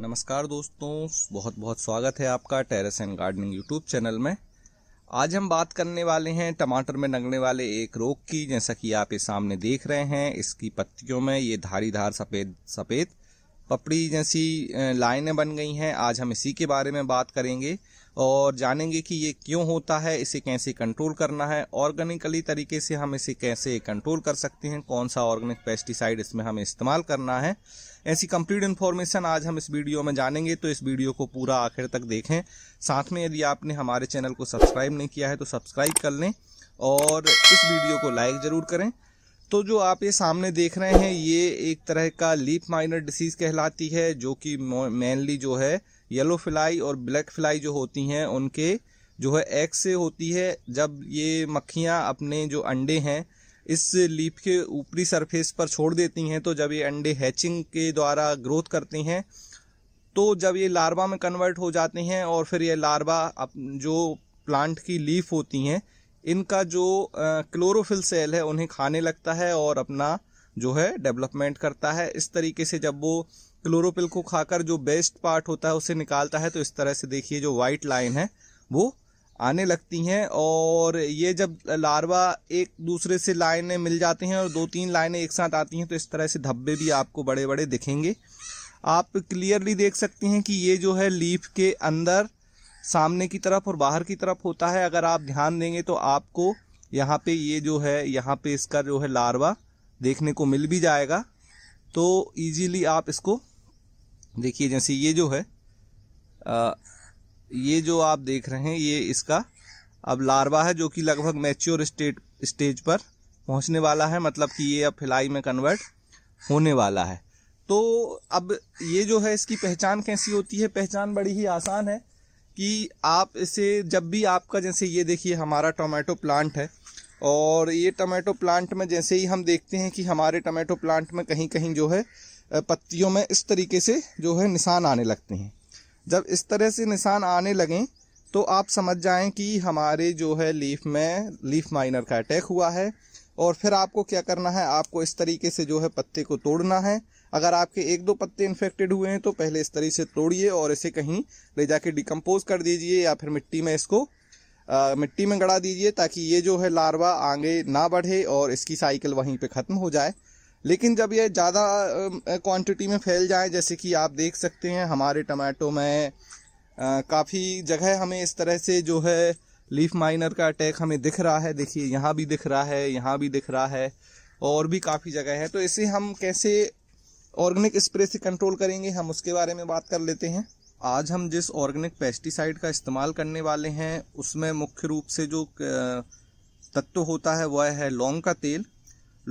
नमस्कार दोस्तों बहुत बहुत स्वागत है आपका terrace and gardening YouTube channel में आज हम बात करने वाले हैं टमाटर में लगने वाले एक रोग की जैसा कि आप ये सामने देख रहे हैं इसकी पत्तियों में ये धारी धार सफ़ेद सफ़ेद पपड़ी जैसी लाइनें बन गई हैं आज हम इसी के बारे में बात करेंगे और जानेंगे कि ये क्यों होता है इसे कैसे कंट्रोल करना है ऑर्गेनिकली तरीके से हम इसे कैसे कंट्रोल कर सकते हैं कौन सा ऑर्गेनिक पेस्टिसाइड इसमें हमें इस्तेमाल करना है ऐसी कंप्लीट इन्फॉर्मेशन आज हम इस वीडियो में जानेंगे तो इस वीडियो को पूरा आखिर तक देखें साथ में यदि आपने हमारे चैनल को सब्सक्राइब नहीं किया है तो सब्सक्राइब कर लें और इस वीडियो को लाइक ज़रूर करें तो जो आप ये सामने देख रहे हैं ये एक तरह का लीप माइनर डिसीज कहलाती है जो कि मेनली जो है येलो फ्लाई और ब्लैक फ्लाई जो होती हैं उनके जो है एग से होती है जब ये मक्खियाँ अपने जो अंडे हैं इस लीप के ऊपरी सरफेस पर छोड़ देती हैं तो जब ये अंडे हैचिंग के द्वारा ग्रोथ करती हैं तो जब ये लार्वा में कन्वर्ट हो जाते हैं और फिर ये लार्वा जो प्लांट की लीफ होती हैं इनका जो क्लोरोफिल सेल है उन्हें खाने लगता है और अपना जो है डेवलपमेंट करता है इस तरीके से जब वो क्लोरोफिल को खाकर जो बेस्ट पार्ट होता है उसे निकालता है तो इस तरह से देखिए जो वाइट लाइन है वो आने लगती हैं और ये जब लार्वा एक दूसरे से लाइनें मिल जाती हैं और दो तीन लाइनें एक साथ आती हैं तो इस तरह से धब्बे भी आपको बड़े बड़े दिखेंगे आप क्लियरली देख सकते हैं कि ये जो है लीफ के अंदर सामने की तरफ और बाहर की तरफ होता है अगर आप ध्यान देंगे तो आपको यहाँ पे ये जो है यहाँ पे इसका जो है लार्वा देखने को मिल भी जाएगा तो इजीली आप इसको देखिए जैसे ये जो है आ, ये जो आप देख रहे हैं ये इसका अब लार्वा है जो कि लगभग मैच्योर स्टेट स्टेज पर पहुँचने वाला है मतलब कि ये अब फिलाई में कन्वर्ट होने वाला है तो अब ये जो है इसकी पहचान कैसी होती है पहचान बड़ी ही आसान है कि आप इसे जब भी आपका जैसे ये देखिए हमारा टोमेटो प्लांट है और ये टोमेटो प्लांट में जैसे ही हम देखते हैं कि हमारे टोमेटो प्लांट में कहीं कहीं जो है पत्तियों में इस तरीके से जो है निशान आने लगते हैं जब इस तरह से निशान आने लगें तो आप समझ जाएं कि हमारे जो है लीफ में लीफ माइनर का अटैक हुआ है और फिर आपको क्या करना है आपको इस तरीके से जो है पत्ते को तोड़ना है अगर आपके एक दो पत्ते इन्फेक्टेड हुए हैं तो पहले इस तरीके से तोड़िए और इसे कहीं ले जाके डिकम्पोज कर दीजिए या फिर मिट्टी में इसको आ, मिट्टी में गड़ा दीजिए ताकि ये जो है लार्वा आगे ना बढ़े और इसकी साइकिल वहीं पे ख़त्म हो जाए लेकिन जब ये ज़्यादा क्वांटिटी में फैल जाए जैसे कि आप देख सकते हैं हमारे टमाटो में काफ़ी जगह हमें इस तरह से जो है लीफ माइनर का अटैक हमें दिख रहा है देखिए यहाँ भी दिख रहा है यहाँ भी दिख रहा है और भी काफ़ी जगह है तो इसे हम कैसे ऑर्गेनिक स्प्रे से कंट्रोल करेंगे हम उसके बारे में बात कर लेते हैं आज हम जिस ऑर्गेनिक पेस्टिसाइड का इस्तेमाल करने वाले हैं उसमें मुख्य रूप से जो तत्व होता है वह है लौंग का तेल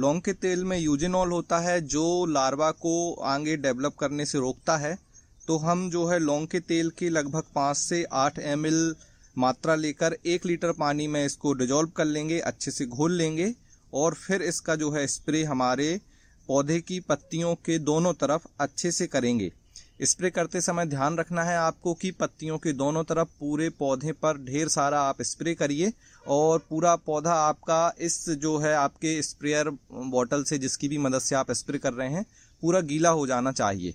लौंग के तेल में यूजिनॉल होता है जो लार्वा को आगे डेवलप करने से रोकता है तो हम जो है लौंग के तेल के लगभग पाँच से आठ एम मात्रा लेकर एक लीटर पानी में इसको डिजोल्व कर लेंगे अच्छे से घोल लेंगे और फिर इसका जो है स्प्रे हमारे पौधे की पत्तियों के दोनों तरफ अच्छे से करेंगे स्प्रे करते समय ध्यान रखना है आपको कि पत्तियों के दोनों तरफ पूरे पौधे पर ढेर सारा आप स्प्रे करिए और पूरा पौधा आपका इस जो है आपके स्प्रेयर बॉटल से जिसकी भी मदद से आप स्प्रे कर रहे हैं पूरा गीला हो जाना चाहिए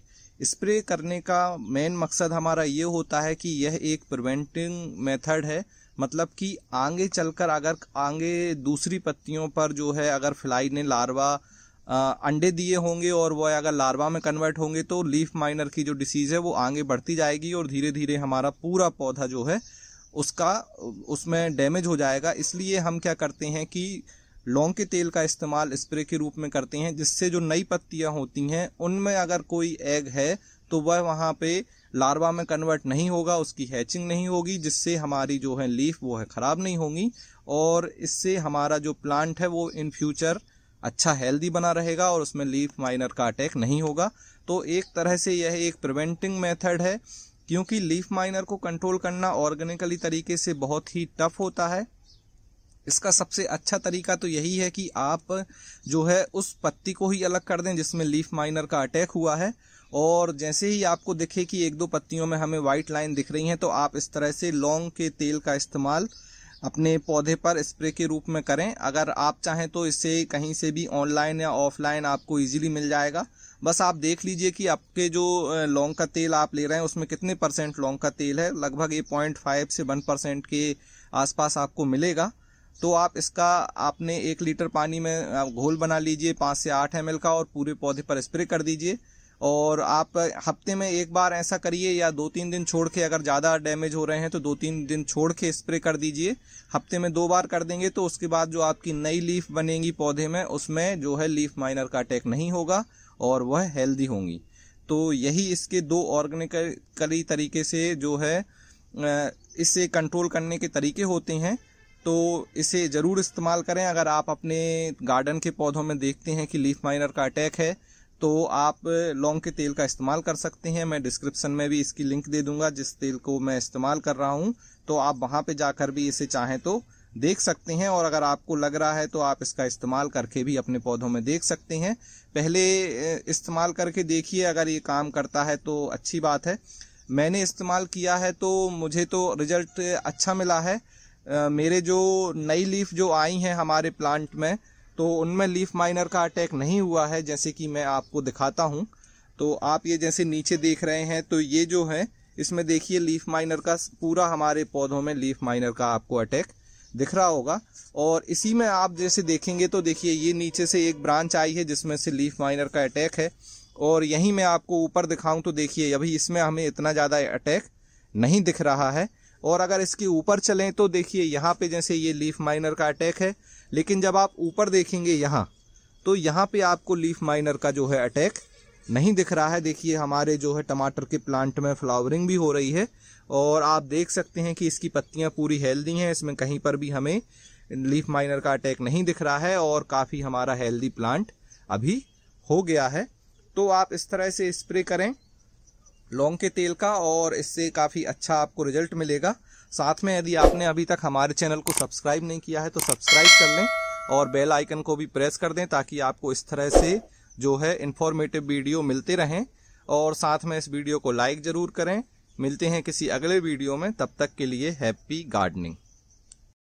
स्प्रे करने का मेन मकसद हमारा ये होता है कि यह एक प्रिवेंटिंग मेथड है मतलब कि आगे चलकर अगर आगे दूसरी पत्तियों पर जो है अगर फ्लाई ने लार्वा अंडे दिए होंगे और वह अगर लार्वा में कन्वर्ट होंगे तो लीफ माइनर की जो डिसीज़ है वो आगे बढ़ती जाएगी और धीरे धीरे हमारा पूरा पौधा जो है उसका उसमें डैमेज हो जाएगा इसलिए हम क्या करते हैं कि लौंग के तेल का इस्तेमाल स्प्रे के रूप में करते हैं जिससे जो नई पत्तियां होती हैं उनमें अगर कोई एग है तो वह वहाँ पे लार्वा में कन्वर्ट नहीं होगा उसकी हैचिंग नहीं होगी जिससे हमारी जो है लीफ वो है ख़राब नहीं होगी और इससे हमारा जो प्लांट है वो इन फ्यूचर अच्छा हेल्दी बना रहेगा और उसमें लीफ माइनर का अटैक नहीं होगा तो एक तरह से यह एक प्रिवेंटिंग मेथड है क्योंकि लीफ माइनर को कंट्रोल करना ऑर्गेनिकली तरीके से बहुत ही टफ होता है इसका सबसे अच्छा तरीका तो यही है कि आप जो है उस पत्ती को ही अलग कर दें जिसमें लीफ माइनर का अटैक हुआ है और जैसे ही आपको दिखे कि एक दो पत्तियों में हमें वाइट लाइन दिख रही है तो आप इस तरह से लौंग के तेल का इस्तेमाल अपने पौधे पर स्प्रे के रूप में करें अगर आप चाहें तो इसे कहीं से भी ऑनलाइन या ऑफलाइन आपको इजीली मिल जाएगा बस आप देख लीजिए कि आपके जो लौंग का तेल आप ले रहे हैं उसमें कितने परसेंट लौंग का तेल है लगभग ये पॉइंट फाइव से वन परसेंट के आसपास आपको मिलेगा तो आप इसका आपने एक लीटर पानी में घोल बना लीजिए पाँच से आठ एम का और पूरे पौधे पर स्प्रे कर दीजिए और आप हफ्ते में एक बार ऐसा करिए या दो तीन दिन छोड़ के अगर ज़्यादा डैमेज हो रहे हैं तो दो तीन दिन छोड़ के स्प्रे कर दीजिए हफ्ते में दो बार कर देंगे तो उसके बाद जो आपकी नई लीफ बनेगी पौधे में उसमें जो है लीफ माइनर का अटैक नहीं होगा और वह हेल्दी होंगी तो यही इसके दो ऑर्गेनिकली तरीके से जो है इसे कंट्रोल करने के तरीके होते हैं तो इसे ज़रूर इस्तेमाल करें अगर आप अपने गार्डन के पौधों में देखते हैं कि लीफ माइनर का अटैक है तो आप लौंग के तेल का इस्तेमाल कर सकते हैं मैं डिस्क्रिप्शन में भी इसकी लिंक दे दूंगा जिस तेल को मैं इस्तेमाल कर रहा हूं तो आप वहां पे जाकर भी इसे चाहें तो देख सकते हैं और अगर आपको लग रहा है तो आप इसका इस्तेमाल करके भी अपने पौधों में देख सकते हैं पहले इस्तेमाल करके देखिए अगर ये काम करता है तो अच्छी बात है मैंने इस्तेमाल किया है तो मुझे तो रिजल्ट अच्छा मिला है मेरे जो नई लीफ जो आई हैं हमारे प्लांट में तो उनमें लीफ माइनर का अटैक नहीं हुआ है जैसे कि मैं आपको दिखाता हूँ तो आप ये जैसे नीचे देख रहे हैं तो ये जो है इसमें देखिए लीफ माइनर का पूरा हमारे पौधों में लीफ माइनर का आपको अटैक दिख रहा होगा और इसी में आप जैसे देखेंगे तो देखिए ये नीचे से एक ब्रांच आई है जिसमें से लीफ माइनर का अटैक है और यहीं मैं आपको ऊपर दिखाऊं तो देखिए अभी इसमें हमें इतना ज़्यादा अटैक नहीं दिख रहा है और अगर इसके ऊपर चलें तो देखिए यहाँ पे जैसे ये लीफ माइनर का अटैक है लेकिन जब आप ऊपर देखेंगे यहाँ तो यहाँ पे आपको लीफ माइनर का जो है अटैक नहीं दिख रहा है देखिए हमारे जो है टमाटर के प्लांट में फ्लावरिंग भी हो रही है और आप देख सकते हैं कि इसकी पत्तियाँ पूरी हेल्दी हैं इसमें कहीं पर भी हमें लीफ माइनर का अटैक नहीं दिख रहा है और काफ़ी हमारा हेल्दी प्लांट अभी हो गया है तो आप इस तरह से स्प्रे करें लौंग के तेल का और इससे काफ़ी अच्छा आपको रिजल्ट मिलेगा साथ में यदि आपने अभी तक हमारे चैनल को सब्सक्राइब नहीं किया है तो सब्सक्राइब कर लें और बेल आइकन को भी प्रेस कर दें ताकि आपको इस तरह से जो है इन्फॉर्मेटिव वीडियो मिलते रहें और साथ में इस वीडियो को लाइक ज़रूर करें मिलते हैं किसी अगले वीडियो में तब तक के लिए हैप्पी गार्डनिंग